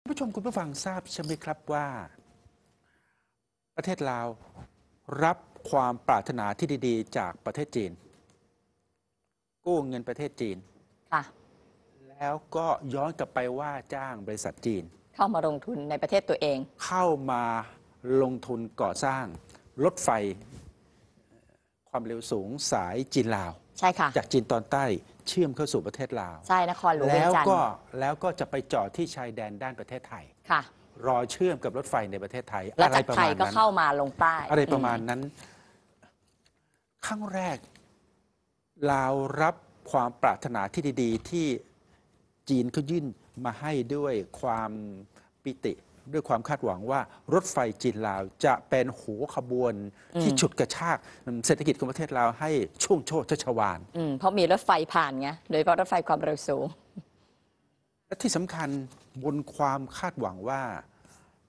ผู้ชมคุณผู้ฟังทราบใช่ไหมครับว่า ประเทศลาว รับความปรารถนาที่ดี ๆ จากประเทศจีน กู้เงินประเทศจีน ค่ะ แล้วก็ย้อนกลับไปว่าจ้างบริษัทจีน เข้ามาลงทุนในประเทศตัวเอง เข้ามาลงทุนก่อสร้างรถไฟความเร็วสูงสายจีนลาวใช่ค่ะจากจีนตอนใต้ เชื่อมเข้าสู่ประเทศลาว ใช่นครหลวงแล้วก็แล้วก็จะไปจอดที่ชายแดนด้านประเทศไทยค่ะรอเชื่อมกับรถไฟในประเทศไทย อะไรประมาณนั้นเข้ามาลงใต้อะไรประมาณนั้นขั้งแรกลาวรับความปรารถนาที่ดีๆที่จีนเขายื่นมาให้ด้วยความปิติด้วยความคาดหวังว่ารถไฟจีนลาวจะเป็นหัวขบวน ที่ฉุดกระชากเศรษฐกิจของประเทศลาวให้ช่วงโชชัชวาลเพราะมีรถไฟผ่านไงโดยเฉพาะรถไฟความเร็วสูง และที่สำคัญบนความคาดหวังว่า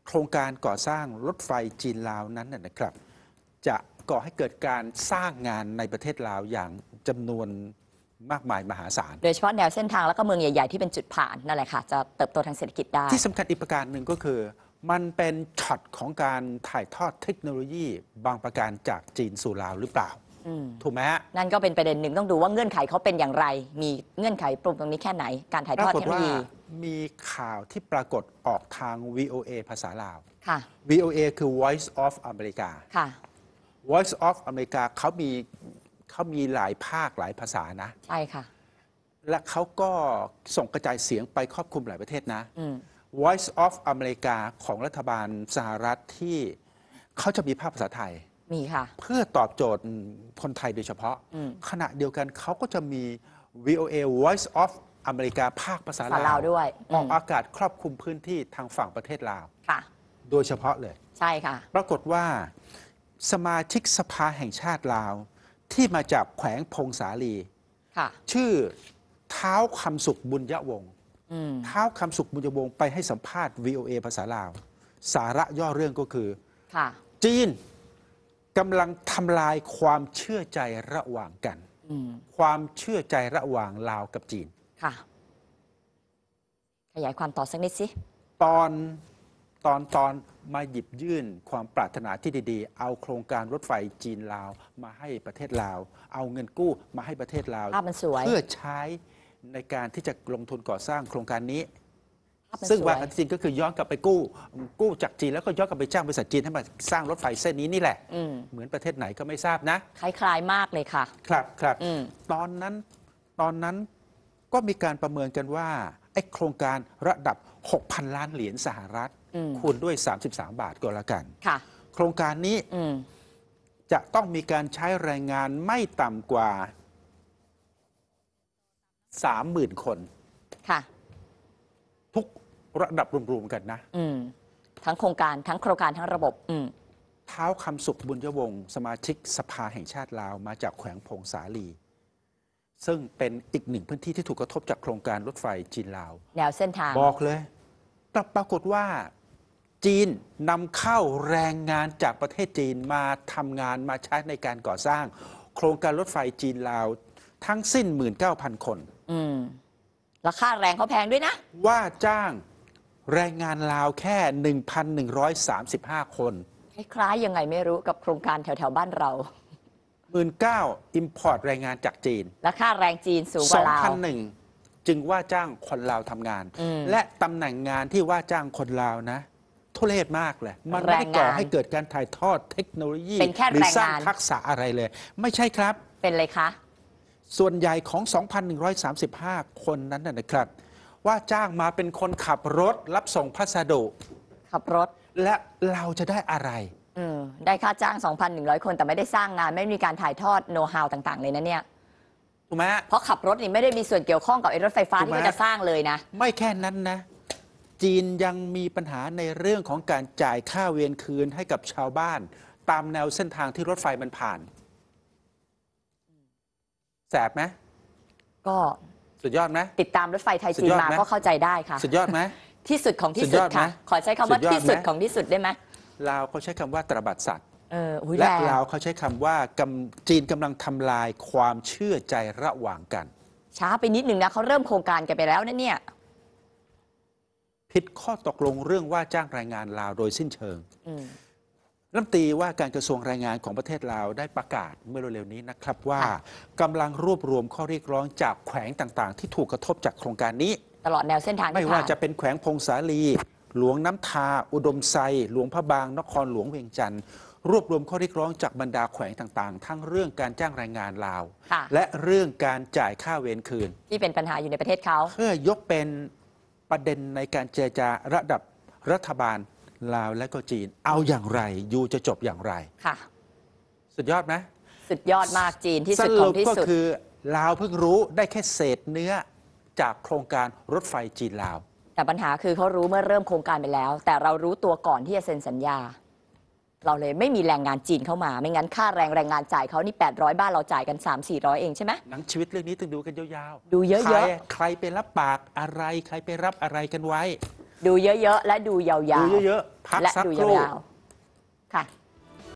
โครงการก่อสร้างรถไฟจีนลาวนั้นนะครับ จะก่อให้เกิดการสร้างงานในประเทศลาวอย่างจำนวนมากมายมหาศาล โดยเฉพาะแนวเส้นทางแล้วก็เมืองใหญ่ ๆ ที่เป็นจุดผ่าน นั่นแหละค่ะ จะเติบโตทางเศรษฐกิจได้ ที่สำคัญอีกประการหนึ่งก็คือ มันเป็นช็อตของการถ่ายทอดเทคโนโลยีบางประการจากจีนสู่ลาวหรือเปล่าถูกไหมนั่นก็เป็นประเด็นหนึ่งต้องดูว่าเงื่อนไขเขาเป็นอย่างไร มีเงื่อนไขปรุงตรงนี้แค่ไหนการถ่ายทอดเทคโนโลยีมีข่าวที่ปรากฏออกทาง VOA ภาษาลาวค่ะ VOA คือ Voice of America ค่ะ Voice of America เขามีเขามีหลายภาคหลายภาษานะ ใช่ค่ะ และเขาก็ส่งกระจายเสียงไปครอบคลุมหลายประเทศนะ Voice of America ของรัฐบาลสหรัฐที่เขาจะมีภาพภาษาไทย มีค่ะ เพื่อตอบโจทย์คนไทยโดยเฉพาะ ขณะเดียวกันเขาก็จะมี VOA Voice of อเมริกาภาคภาษาลาวด้วยออกอากาศครอบคลุมพื้นที่ทางฝั่งประเทศลาวค่ะโดยเฉพาะเลยใช่ค่ะปรากฏว่าสมาชิกสภาแห่งชาติลาวที่มาจากแขวงพงษาลี ชื่อเท้าคำสุขบุญยะวงเท้าคำสุขบุญยะวงไปให้สัมภาษณ์ VOA ภาษาลาว สาระย่อเรื่องก็คือ จีนกำลังทำลายความเชื่อใจระหว่างกัน ความเชื่อใจระหว่างลาวกับจีน ค่ะขยายความต่อสักนิดสิ ตอนตอนตอนมาหยิบยื่นความปรารถนาที่ดีๆ เอาโครงการรถไฟจีนลาว มาให้ประเทศลาว เอาเงินกู้มาให้ประเทศลาวเพื่อใช้ในการที่จะลงทุนก่อสร้างโครงการนี้ ซึ่งว่าจริงก็คือย้อนกลับไปกู้ กู้จากจีนแล้วก็ย้อนกลับไป จ้างบริษัทจีนให้มาสร้างรถไฟเส้นนี้นี่แหละอืเหมือนประเทศไหนก็ไม่ทราบนะ คล้ายๆมากเลยค่ะครับครับอตอนนั้นตอนนั้นก็มีการประเมินกันว่าไอ้โครงการระดับ6,000ล้านเหรียญสหรัฐคูณด้วย 33 บาทก็แล้วกัน ค่ะ โครงการนี้จะต้องมีการใช้แรงงานไม่ต่ำกว่า30,000คนค่ะทุกระดับรวมๆกันนะทั้งโครงการทั้งโครงการทั้งระบบเท้าคำสุขบุญยวงศ์สมาชิกสภาแห่งชาติลาว มาจากแขวงพงษาลี ซึ่งเป็นอีกหนึ่งพื้นที่ที่ถูกกระทบจากโครงการรถไฟจีนลาวแนวเส้นทาง บอกเลย แต่ปรากฏว่าจีนนำเข้าแรงงานจากประเทศจีนมาทำงานมาใช้ในการก่อสร้าง โครงการรถไฟจีนลาว ทั้งสิ้น 19,000 คน อืมราคาแรงเขาแพงด้วยนะ ว่าจ้างแรงงานลาวแค่ 1,135 คน คล้ายยังไงไม่รู้ กับโครงการแถวๆ บ้านเรา 19,000อิมพอร์ตแรงงานจากจีนราคาแรงจีนสูงกว่าลาว2,001จึงว่าจ้างคนลาวทำงานและตำแหน่งงานที่ว่าจ้างคนลาวนะทุเรศมากเลย มันไม่ก่อให้เกิดการถ่ายทอดเทคโนโลยีหรือสร้างทักษะอะไรเลย ไม่ใช่ครับ เป็นเลยคะ ส่วนใหญ่ของ 2,135 คนนั้นนะครับ ว่าจ้างมาเป็นคนขับรถรับส่งพัสดุขับรถและเราจะได้อะไรได้ค่าจ้าง 2,100 คนแต่ไม่ได้สร้างงาน ไม่มีการถ่ายทอดโน้ตฮาวต่างๆเลยนะเนี่ย ถูกไหมเพราะขับรถนี่ไม่ได้มีส่วนเกี่ยวข้องกับไอ้รถไฟฟ้าที่จะสร้างเลยนะ ไม่แค่นั้นนะจีนยังมีปัญหาในเรื่องของการจ่ายค่าเวรคืนให้กับชาวบ้าน ตามแนวเส้นทางที่รถไฟมันผ่าน แสบไหมก็สุดยอดไหมติดตามรถไฟไทยจีนมาก็เข้าใจได้ค่ะสุดยอดไหมที่สุดของที่สุดค่ะ ขอใช้คำว่าที่สุดของที่สุดได้ไหมลาวเขาใช้คำว่าตรบัดสัตว์และลาวเขาใช้คำว่าจีนกำลังทำลายความเชื่อใจระหว่างกัน ช้าไปนิดนึงนะเขาเริ่มโครงการกันไปแล้วนะเนี่ยผิดข้อตกลงเรื่องว่าจ้างแรงงานลาว โดยสิ้นเชิงรัฐนตีว่าการกระทรวงแรงงานของประเทศลาวได้ประกาศเมื่อเร็วๆนี้นะครับว่ากำลังรวบรวมข้อเรียกร้องจากแขวงต่างๆ ที่ถูกกระทบจากโครงการนี้ ตลอดแนวเส้นทางไม่ว่าจะเป็นแขวงพงษาลี หลวงน้ำทาอุดมไซหลวงพระบาง นครหลวงเวียงจันทร์รวบรวมข้อเรียกร้องจากบรรดาแขวงต่างๆ ทั้งเรื่องการจ้างแรงงานลาว และเรื่องการจ่ายค่าเวรคืน ที่เป็นปัญหาอยู่ในประเทศเขาเพื่อยกเป็นประเด็นในการเจรจาระดับรัฐบาลลาวและก็จีน เอาอย่างไรยูจะจบอย่างไรค่ะสุดยอดไหมสุดยอดมากจีนที่สุดของที่สุดก็คือ ลาวเพิ่งรู้ได้แค่เศษเนื้อจากโครงการรถไฟจีนลาว แต่ปัญหาคือเขารู้เมื่อเริ่มโครงการไปแล้ว แต่เรารู้ตัวก่อนที่จะเซ็นสัญญาเราเลยไม่มีแรงงานจีนเข้ามา ไม่งั้นค่าแรงแรงงานจ่ายเขานี่ 800 บ้านเราจ่ายกัน 3 400 เองใช่ไหมหนังชีวิตเรื่องนี้ต้องดูกันยาวๆ ดูเยอะๆ ใครไปรับปากอะไรใครไปรับอะไรกันไว้ ดูเยอะๆ และดูยาวๆ ดูเยอะๆพักสักครู่ ค่ะ